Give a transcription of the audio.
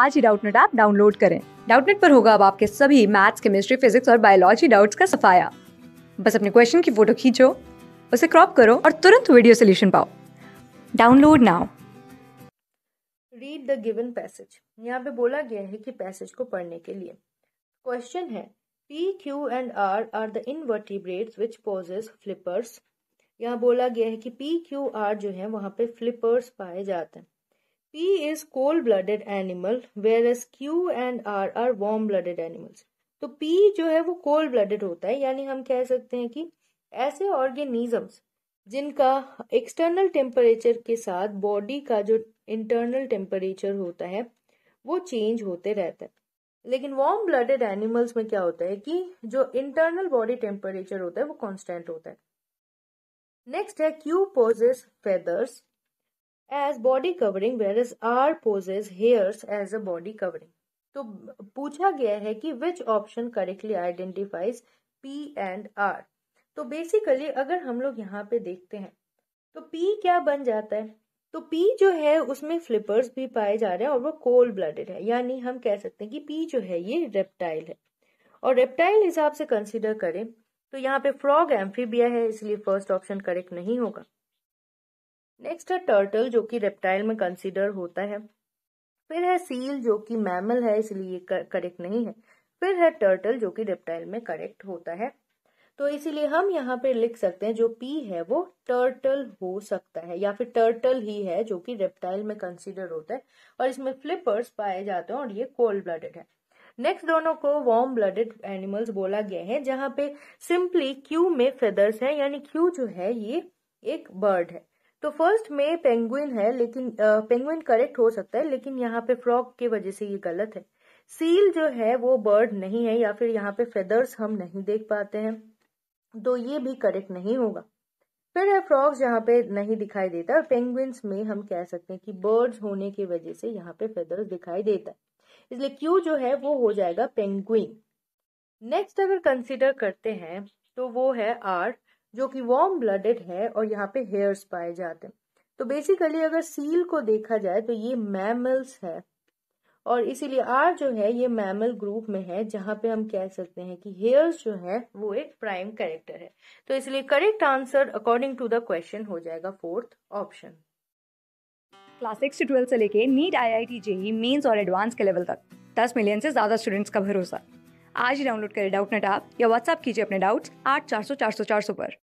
आज ही Doubtnet app download करें डाउटनेट पर होगा अब आपके सभी मैथ्स केमिस्ट्री फिजिक्स और बायोलॉजी डाउट्स का सफाया बस अपने क्वेश्चन की फोटो खींचो उसे क्रॉप करो और तुरंत वीडियो सोल्यूशन पाओ download now read the given passage यहाँ पे बोला गया है कि पैसेज को पढ़ने के लिए क्वेश्चन है P Q and R are the invertebrates which possess flippers यहाँ बोला गया है कि पी क्यू आर जो है वहाँ पे फ्लिपर्स पाए जाते हैं P is cold-blooded animal, whereas Q and R are warm-blooded animals. तो P जो है वो कोल्ड ब्लडेड होता है यानी हम कह सकते हैं कि ऐसे organisms जिनका एक्सटर्नल टेम्परेचर के साथ बॉडी का जो इंटरनल टेम्परेचर होता है वो चेंज होते रहता है लेकिन वार्म ब्लडेड एनिमल्स में क्या होता है कि जो इंटरनल बॉडी टेम्परेचर होता है वो कांस्टेंट होता है नेक्स्ट है Q possess feathers body covering whereas R possesses hairs as a body covering तो पूछा गया है कि which option correctly identifies P and R तो बेसिकली अगर हम लोग यहाँ पे देखते हैं तो पी क्या बन जाता है तो पी जो है उसमें फ्लिपर्स भी पाए जा रहे हैं और वो कोल्ड ब्लडेड है यानी हम कह सकते हैं कि पी जो है ये रेप्टाइल है और रेप्टाइल हिसाब से कंसिडर करें तो यहाँ पे फ्रॉग एम्फीबिया है इसलिए फर्स्ट ऑप्शन करेक्ट नहीं होगा नेक्स्ट है टर्टल जो कि रेप्टाइल में कंसिडर होता है फिर है सील जो कि मैमल है इसलिए करेक्ट नहीं है फिर है टर्टल जो कि रेप्टाइल में करेक्ट होता है तो इसीलिए हम यहाँ पे लिख सकते हैं जो पी है वो टर्टल हो सकता है या फिर टर्टल ही है जो कि रेप्टाइल में कंसिडर होता है और इसमें फ्लिपर्स पाए जाते हैं और ये कोल्ड ब्लडेड है नेक्स्ट दोनों को वार्म ब्लडेड एनिमल्स बोला गया है जहां पे सिंपली क्यू में फेदर्स है यानी क्यू जो है ये एक बर्ड है तो फर्स्ट में पेंगुइन है लेकिन पेंगुइन करेक्ट हो सकता है लेकिन यहाँ पे फ्रॉग की वजह से ये गलत है सील जो है वो बर्ड नहीं है या फिर यहाँ पे फेदर्स हम नहीं देख पाते हैं तो ये भी करेक्ट नहीं होगा फिर है फ्रॉग्स यहाँ पे नहीं दिखाई देता और पेंगुइन्स में हम कह सकते हैं कि बर्ड्स होने की वजह से यहाँ पे फेदर्स दिखाई देता है इसलिए क्यू जो है वो हो जाएगा पेंगुइन नेक्स्ट अगर कंसिडर करते हैं तो वो है आर जो कि वार्म ब्लडेड है और यहाँ पे हेयर्स पाए जाते हैं तो बेसिकली अगर सील को देखा जाए तो ये मैमल्स है और इसीलिए आर जो है ये मैमल ग्रुप में है जहां पे हम कह सकते हैं कि हेयर्स जो है वो एक प्राइम कैरेक्टर है तो इसलिए correct answer according to the question हो जाएगा फोर्थ ऑप्शन क्लास सिक्स से ट्वेल्थ से लेके NEET I I T JEE mains और एडवांस के लेवल तक दस मिलियन से ज्यादा स्टूडेंट्स का भरोसा आज ही डाउनलोड करें डाउट नेट आप या व्हाट्सअप कीजिए अपने डाउट्स आठ चार सौ चार सौ चार सौ पर